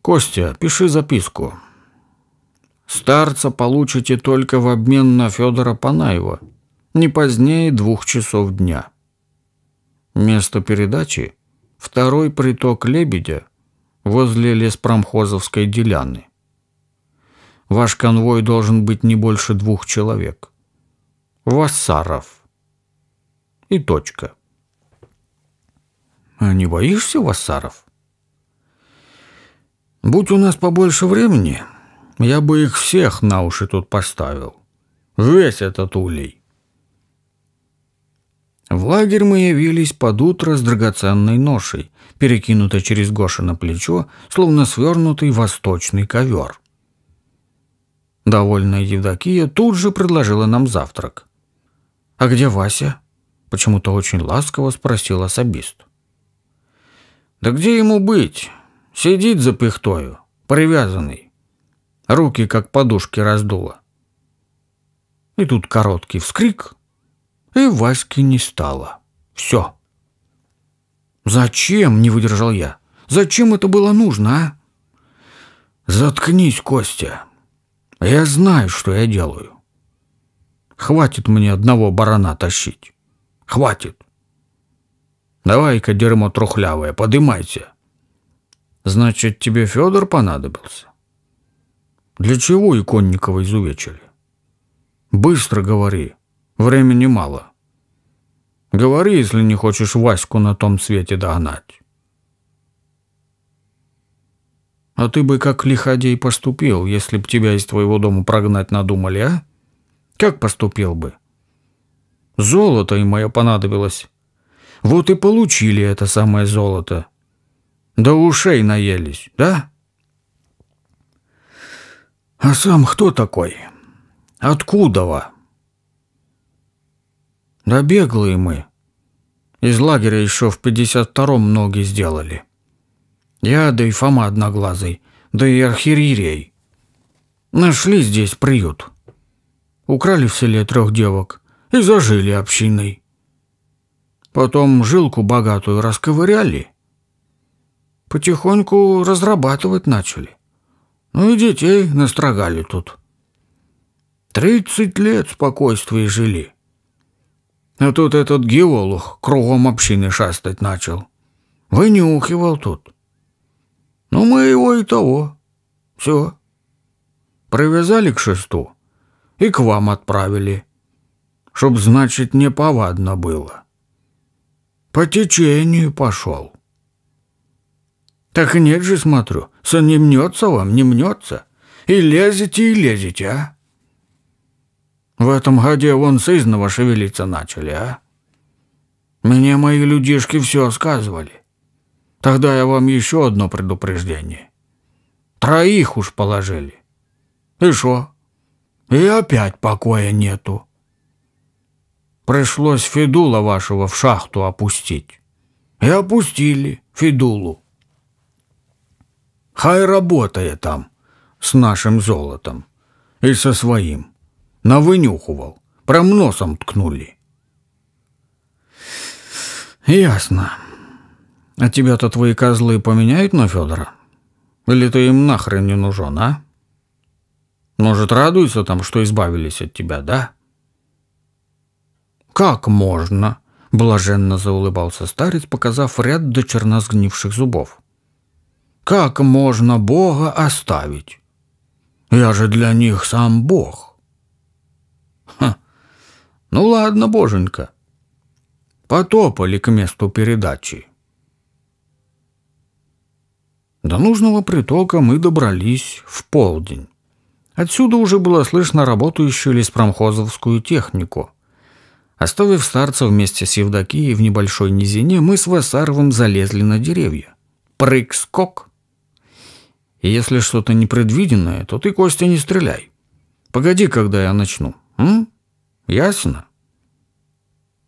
Костя, пиши записку. Старца получите только в обмен на Федора Панаева. Не позднее двух часов дня. Место передачи – второй приток Лебедя возле леспромхозовской деляны. Ваш конвой должен быть не больше двух человек. Вассаров. И точка. А не боишься Вассаров? Будь у нас побольше времени, я бы их всех на уши тут поставил. Весь этот улей. В лагерь мы явились под утро с драгоценной ношей, перекинутой через Гоши на плечо, словно свернутый восточный ковер. Довольная Евдокия тут же предложила нам завтрак. «А где Вася?» – почему-то очень ласково спросил особист. «Да где ему быть? Сидит за пихтою, привязанный. Руки, как подушки, раздуло». И тут короткий вскрик, и Васьки не стало. Все. «Зачем?» – не выдержал я. «Зачем это было нужно, а?» «Заткнись, Костя», а я знаю, что я делаю. Хватит мне одного барана тащить. Хватит. Давай-ка, дерьмо трухлявое, подымайся. Значит, тебе Федор понадобился? Для чего Иконникова изувечили? Быстро говори. Времени мало. Говори, если не хочешь Ваську на том свете догнать. А ты бы как лиходей поступил, если б тебя из твоего дома прогнать надумали, а? Как поступил бы? Золото им мое понадобилось. Вот и получили это самое золото. До ушей наелись, да? А сам кто такой? Откудова? Да беглые мы. Из лагеря еще в 52-м ноги сделали. — я, да и Фома Одноглазый, да и Архиерей. Нашли здесь приют. Украли в селе трех девок и зажили общиной. Потом жилку богатую расковыряли. Потихоньку разрабатывать начали. Ну и детей настрогали тут. Тридцать лет спокойствия жили. А тут этот геолог кругом общины шастать начал. Вынюхивал тут. Ну, мы его и того. Все. Привязали к шесту и к вам отправили, чтоб, значит, неповадно было. По течению пошел. Так нет же, смотрю, сон не мнется вам, не мнется. И лезете, и лезете, а? В этом годе вон сызново шевелиться начали, а? Мне мои людишки все сказывали. Тогда я вам еще одно предупреждение. Троих уж положили. И что? И опять покоя нету. Пришлось Федула вашего в шахту опустить. И опустили Федулу. Хай работая там с нашим золотом и со своим. Навынюхивал. Прям носом ткнули. Ясно. А тебя-то твои козлы поменяют на Федора? Или ты им нахрен не нужен, а? Может, радуются там, что избавились от тебя, да? Как можно? Блаженно заулыбался старец, показав ряд до черна сгнивших зубов. Как можно Бога оставить? Я же для них сам Бог. Ха. Ну ладно, боженька. Потопали к месту передачи. До нужного притока мы добрались в полдень. Отсюда уже было слышно работающую леспромхозовскую технику. Оставив старца вместе с Евдокией в небольшой низине, мы с Васаровым залезли на деревья. Прыг-скок! И если что-то непредвиденное, то ты, Костя, не стреляй. Погоди, когда я начну. М? Ясно?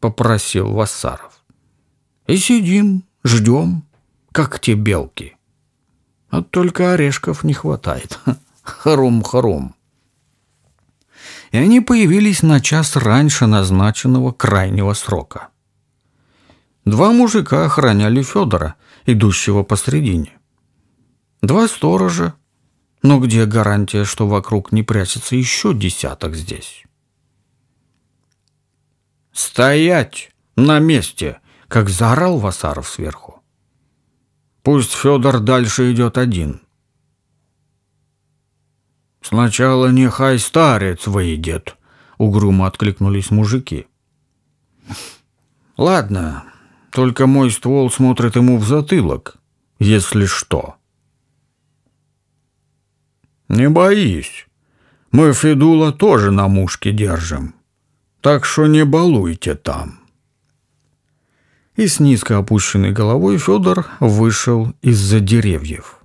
Попросил Васаров. И сидим, ждем, как те белки. А только орешков не хватает. Харум-харум. И они появились на час раньше назначенного крайнего срока. Два мужика охраняли Федора, идущего посредине. Два сторожа. Но где гарантия, что вокруг не прячется еще десяток здесь? «Стоять! На месте!» — как заорал Васаров сверху. Пусть Федор дальше идет один. Сначала нехай старец выйдет, угрюмо откликнулись мужики. Ладно, только мой ствол смотрит ему в затылок, если что. Не боись. Мы Федула тоже на мушке держим. Так что не балуйте там и с низко опущенной головой Федор вышел из-за деревьев.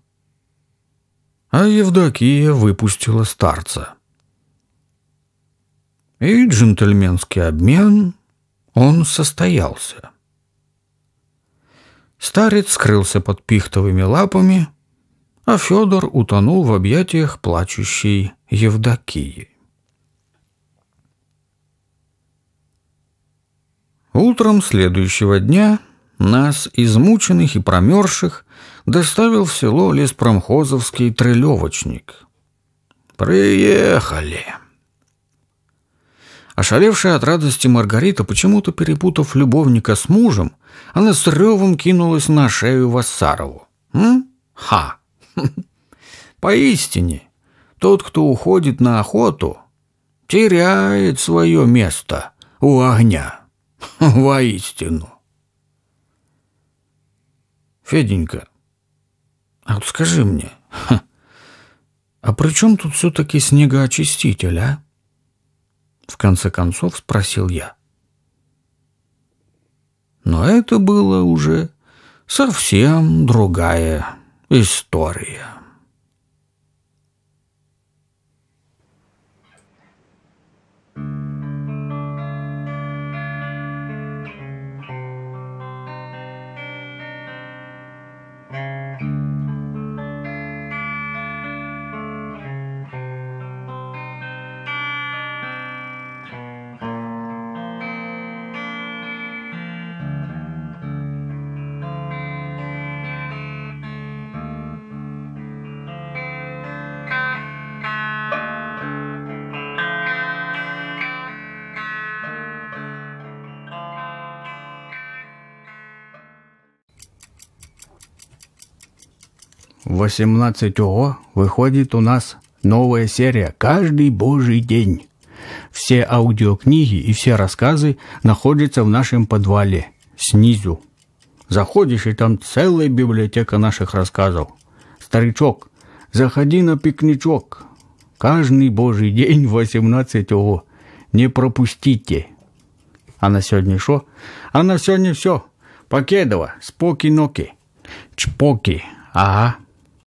А Евдокия выпустила старца. И джентльменский обмен, он состоялся. Старец скрылся под пихтовыми лапами, а Федор утонул в объятиях плачущей Евдокии. Утром следующего дня нас, измученных и промерзших, доставил в село леспромхозовский трелевочник. «Приехали!» Ошалевшая от радости Маргарита, почему-то перепутав любовника с мужем, она с ревом кинулась на шею Вассарову. «М? Ха! Поистине, тот, кто уходит на охоту, теряет свое место у огня». Воистину. Феденька, а вот скажи мне, а при чем тут все-таки снегоочиститель, а? В конце концов спросил я. Но это было уже совсем другая история. thank you 18 О выходит у нас новая серия «Каждый божий день». Все аудиокниги и все рассказы находятся в нашем подвале, снизу. Заходишь, и там целая библиотека наших рассказов. Старичок, заходи на пикничок. Каждый божий день 18 О. Не пропустите. А на сегодня шо? А на сегодня все. Покедова, споки-ноки. Чпоки. Ага.